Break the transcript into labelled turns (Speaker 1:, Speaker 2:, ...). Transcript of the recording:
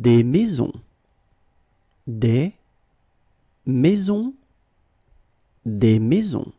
Speaker 1: des maisons, des maisons, des maisons.